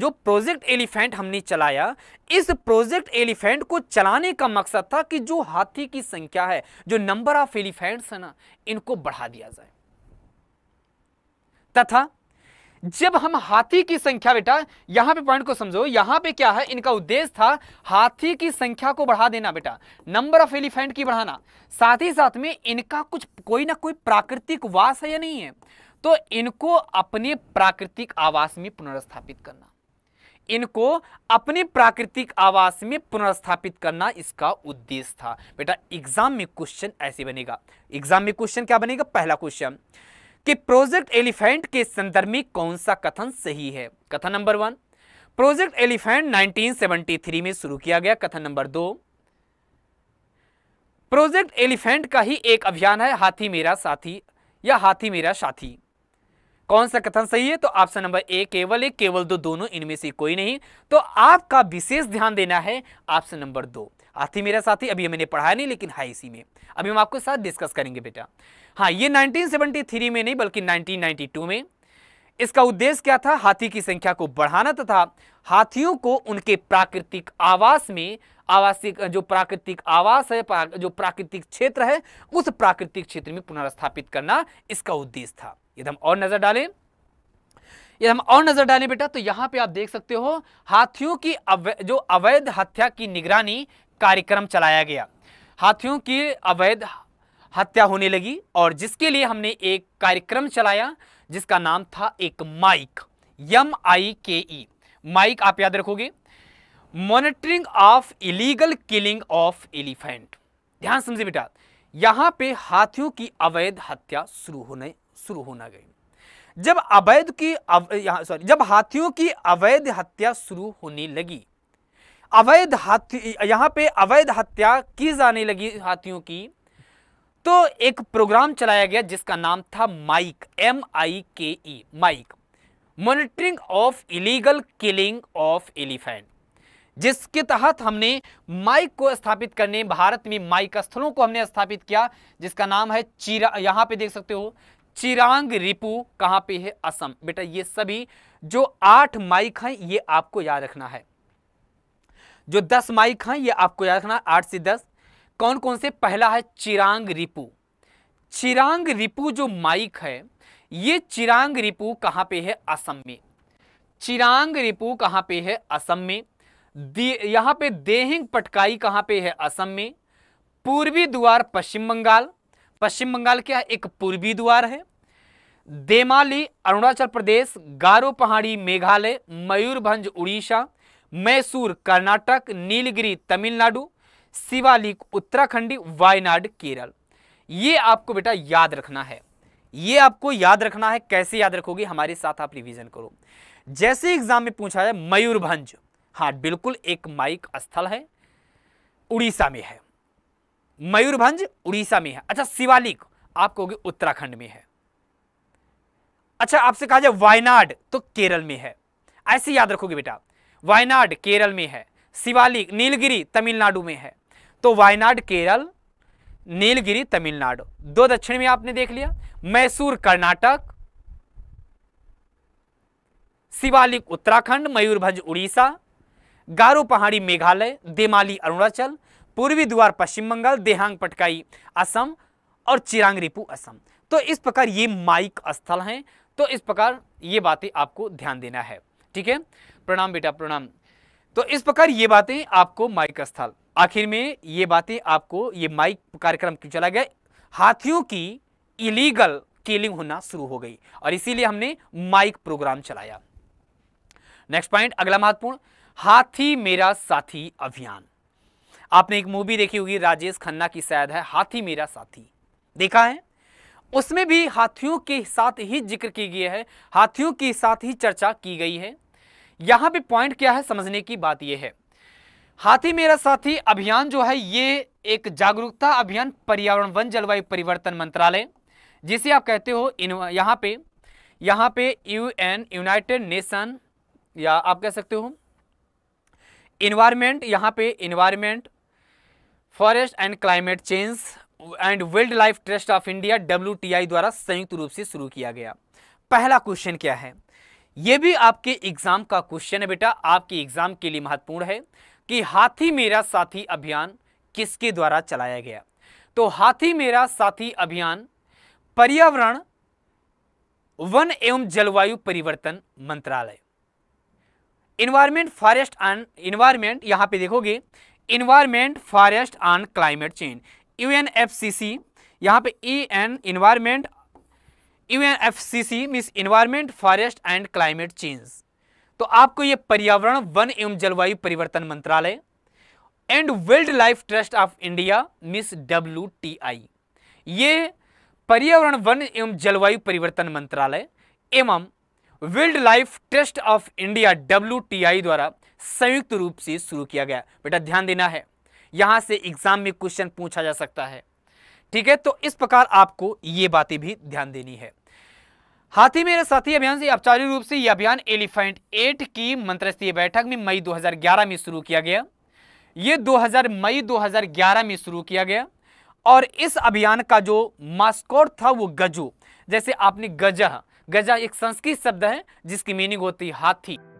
जो project elephant हमने चलाया इस प्रोजेक्ट एलिफेंट को चलाने का मकसद था कि जो हाथी की संख्या है जो नंबर ऑफ एलिफेंट्स है ना इनको बढ़ा दिया जाए तथा जब हम हाथी की संख्या बेटा यहां पे पॉइंट को समझो यहां पे क्या है इनका उद्देश्य था हाथी की संख्या को बढ़ा देना बेटा नंबर ऑफ एलिफेंट की बढ़ाना साथ ही साथ में इनका कुछ कोई ना कोई प्राकृतिक वास है या नहीं है तो इनको अपने प्राकृतिक आवास में पुनर्स्थापित करना इनको अपने प्राकृतिक आवास में पुनर्स्थापित करना इसका उद्देश्य था बेटा एग्जाम में क्वेश्चन ऐसे बनेगा एग्जाम में क्वेश्चन क्या बनेगा पहला क्वेश्चन कि प्रोजेक्ट एलिफेंट के संदर्भ में कौन सा कथन सही है कथन नंबर वन प्रोजेक्ट एलिफेंट 1973 में शुरू किया गया कथन नंबर दो प्रोजेक्ट एलिफेंट का ही एक अभियान है हाथी मेरा साथी या हाथी मेरा साथी कौन सा कथन सही है तो ऑप्शन नंबर ए केवल एक केवल दो दोनों इनमें से कोई नहीं तो आपका विशेष ध्यान देना है ऑप्शन नंबर दो आती मेरा साथी अभी मैंने पढ़ाया नहीं लेकिन हाई इसी में अभी हम आपको साथ डिस्कस करेंगे बेटा हाँ ये 1973 में नहीं बल्कि 1992 में इसका उद्देश्य क्या था हाथी की संख्या को बढ़ाना तथा हाथियों को उनके प्राकृतिक आवास में आवासिक जो प्राकृतिक आवास है जो प्राकृतिक क्षेत्र है उस प्राकृतिक क्षेत्र में पुनर्स्थापित करना इसका उद्देश्य था यदि हम और नजर डालें यदि हम और नजर डालें बेटा तो यहाँ पे आप देख सकते हो हाथियों की अवै, जो अवैध हत्या की निगरानी कार्यक्रम चलाया गया हाथियों की अवैध हत्या होने लगी और जिसके लिए हमने एक कार्यक्रम चलाया जिसका नाम था एक माइक यम आई के ई माइक आप याद रखोगे monitoring of illegal killing of elephant ध्यान समझे बेटा यहां पे हाथियों की अवैध हत्या शुरू होने शुरू होना गई जब अवैध की सॉरी जब हाथियों की अवैध हत्या शुरू होने लगी अवैध हाथी यहाँ पे अवैध हत्या की जाने लगी हाथियों की तो एक प्रोग्राम चलाया गया जिसका नाम था mic M I K E MIKE monitoring of illegal killing of elephant जिसके तहत हमने माइक को स्थापित करने भारत में माइक स्थलों को हमने स्थापित किया जिसका नाम है चिरा यहाँ पे देख सकते हो चिरांग रिपू कहाँ पे है असम बेटा ये सभी जो आठ माइक हैं ये आपको याद रखना है जो दस माइक हैं ये आपको याद रखना आठ से दस कौन कौन से पहला है चिरांग रिपू चिरांग रिपू जो माइक है ये चिरांग रिपू कहाँ पे है असम में चिरांग रिपू कहाँ पे है असम में यहां पे देहिंग पटकाई कहां पे है असम में पूर्वी द्वार पश्चिम बंगाल पश्चिम बंगाल क्या है एक पूर्वी द्वार है देमाली अरुणाचल प्रदेश गारो पहाड़ी मेघालय मयूरभंज उड़ीसा मैसूर कर्नाटक नीलगिरी तमिलनाडु शिवालिक उत्तराखंडी वायनाड केरल ये आपको बेटा याद रखना है ये आपको याद रखना है कैसे याद रखोगे हमारे साथ आप रिवीजन करो जैसे एग्जाम में पूछा जाए मयूरभंज हाँ बिल्कुल एक माइक स्थल है उड़ीसा में है मयूरभंज उड़ीसा में है अच्छा शिवालिक आप कहोगे उत्तराखंड में है अच्छा आपसे कहा जाए वायनाड तो केरल में है ऐसे याद रखोगे बेटा वायनाड केरल में है शिवालिक नीलगिरी तमिलनाडु में है तो वायनाड केरल नीलगिरी तमिलनाडु दो दक्षिण में आपने देख लिया मैसूर कर्नाटक शिवालिक उत्तराखंड मयूरभंज उड़ीसा गारो पहाड़ी मेघालय देमाली अरुणाचल पूर्वी द्वार पश्चिम बंगाल देहांग पटकाई असम और चिरांग रिपू असम तो इस प्रकार ये माइक स्थल हैं तो इस प्रकार ये बातें आपको ध्यान देना है ठीक है प्रणाम बेटा प्रणाम तो इस प्रकार ये बातें आपको माइक स्थल आखिर में ये बातें आपको ये माइक कार्यक्रम क्यों चला गया हाथियों की इलीगल किलिंग होना शुरू हो गई और इसीलिए हमने माइक प्रोग्राम चलाया नेक्स्ट पॉइंट अगला महत्वपूर्ण हाथी मेरा साथी अभियान आपने एक मूवी देखी होगी राजेश खन्ना की शायद है हाथी मेरा साथी देखा है उसमें भी हाथियों के साथ ही जिक्र की गई है हाथियों के साथ ही चर्चा की गई है यहाँ पे पॉइंट क्या है समझने की बात यह है हाथी मेरा साथी अभियान जो है ये एक जागरूकता अभियान पर्यावरण वन जलवायु परिवर्तन मंत्रालय जिसे आप कहते हो इन यहाँ पे यहाँ पे यूएन यूनाइटेड नेशन या आप कह सकते हो इन्वायरमेंट यहाँ पे environment forest and climate change and wild life trust of India W द्वारा संयुक्त रूप से शुरू किया गया पहला क्वेश्चन क्या है ये भी आपके एग्जाम का क्वेश्चन है बेटा आपके एग्जाम के लिए महत्वपूर्ण है कि हाथी मेरा साथी अभियान किसके द्वारा चलाया गया तो हाथी मेरा साथी अभियान पर्यावरण वन एवं जलवायु परिवर्तन मंत्रालय इन्वायरमेंट फॉरेस्ट एंड इन्वायरमेंट यहाँ पे देखोगे environment forest and climate change U N F C C यहाँ पे E N environment U N F C C means environment forest and climate change तो आपको ये पर्यावरण वन एवं जलवायु परिवर्तन मंत्रालय and world life trust of India miss W T I ये पर्यावरण वन एवं जलवायु परिवर्तन मंत्रालय एवं wild life trust of India W द्वारा संयुक्त रूप से शुरू किया गया बेटा ध्यान देना है यहां से एग्जाम में क्वेश्चन पूछा जा सकता है ठीक है तो इस प्रकार आपको ये बातें भी ध्यान देनी है हाथी मेरे साथी अभियान से औपचारिक रूप से यह अभियान एलिफेंट एट की मंत्रस्तरीय बैठक में मई 2011 में शुरू किया गया ये 2000 मई 2011 में शुरू किया गया और इस अभियान का जो मास्कोट था वो गजू जैसे आपने गजह गजा एक संस्कृत शब्द है जिसकी मीनिंग होती है हाथी